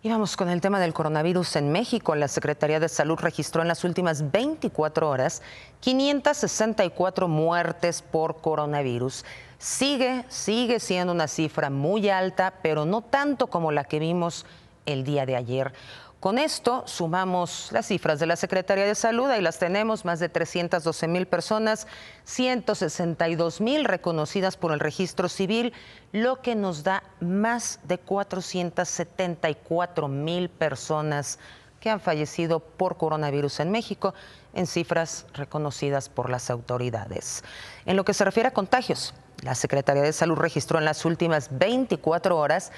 Y vamos con el tema del coronavirus en México. La Secretaría de Salud registró en las últimas 24 horas 564 muertes por coronavirus. Sigue, sigue siendo una cifra muy alta, pero no tanto como la que vimos el día de ayer. Con esto sumamos las cifras de la Secretaría de Salud, y las tenemos, más de 312 mil personas, 162 mil reconocidas por el registro civil, lo que nos da más de 474 mil personas que han fallecido por coronavirus en México, en cifras reconocidas por las autoridades. En lo que se refiere a contagios, la Secretaría de Salud registró en las últimas 24 horas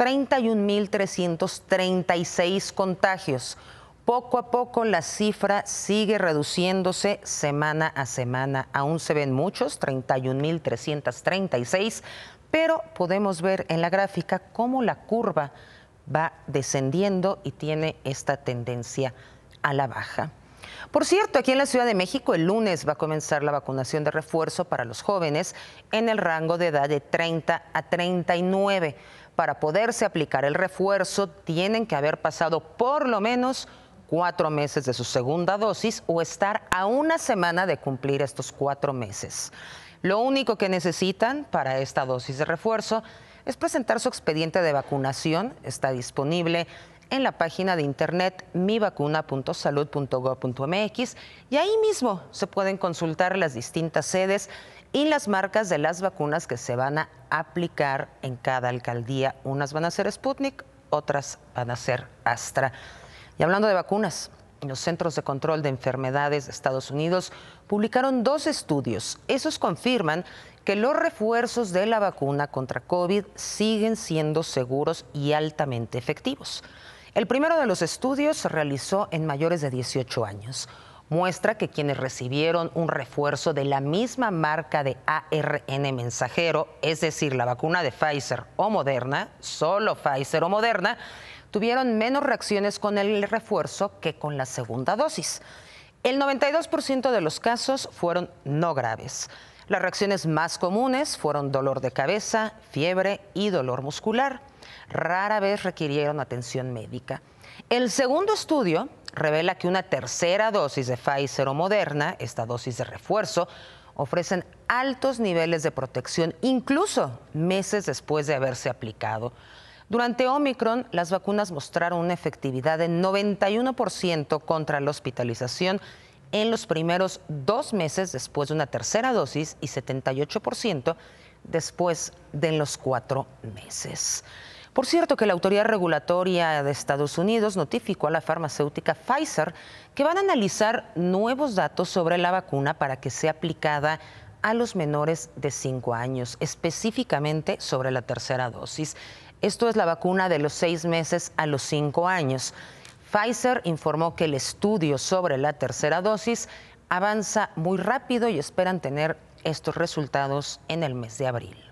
31.336 contagios. Poco a poco la cifra sigue reduciéndose semana a semana. Aún se ven muchos, 31.336, pero podemos ver en la gráfica cómo la curva va descendiendo y tiene esta tendencia a la baja. Por cierto, aquí en la Ciudad de México el lunes va a comenzar la vacunación de refuerzo para los jóvenes en el rango de edad de 30 a 39 para poderse aplicar el refuerzo tienen que haber pasado por lo menos cuatro meses de su segunda dosis o estar a una semana de cumplir estos cuatro meses. Lo único que necesitan para esta dosis de refuerzo es presentar su expediente de vacunación, está disponible en la página de internet mivacuna.salud.gov.mx y ahí mismo se pueden consultar las distintas sedes y las marcas de las vacunas que se van a aplicar en cada alcaldía. Unas van a ser Sputnik, otras van a ser Astra. Y hablando de vacunas, los Centros de Control de Enfermedades de Estados Unidos publicaron dos estudios. Esos confirman que los refuerzos de la vacuna contra COVID siguen siendo seguros y altamente efectivos. El primero de los estudios se realizó en mayores de 18 años. Muestra que quienes recibieron un refuerzo de la misma marca de ARN mensajero, es decir, la vacuna de Pfizer o Moderna, solo Pfizer o Moderna, tuvieron menos reacciones con el refuerzo que con la segunda dosis. El 92% de los casos fueron no graves. Las reacciones más comunes fueron dolor de cabeza, fiebre y dolor muscular rara vez requirieron atención médica. El segundo estudio revela que una tercera dosis de Pfizer o Moderna, esta dosis de refuerzo, ofrecen altos niveles de protección incluso meses después de haberse aplicado. Durante Omicron, las vacunas mostraron una efectividad de 91% contra la hospitalización en los primeros dos meses después de una tercera dosis y 78% después de los cuatro meses. Por cierto, que la Autoridad Regulatoria de Estados Unidos notificó a la farmacéutica Pfizer que van a analizar nuevos datos sobre la vacuna para que sea aplicada a los menores de 5 años, específicamente sobre la tercera dosis. Esto es la vacuna de los seis meses a los cinco años. Pfizer informó que el estudio sobre la tercera dosis avanza muy rápido y esperan tener estos resultados en el mes de abril.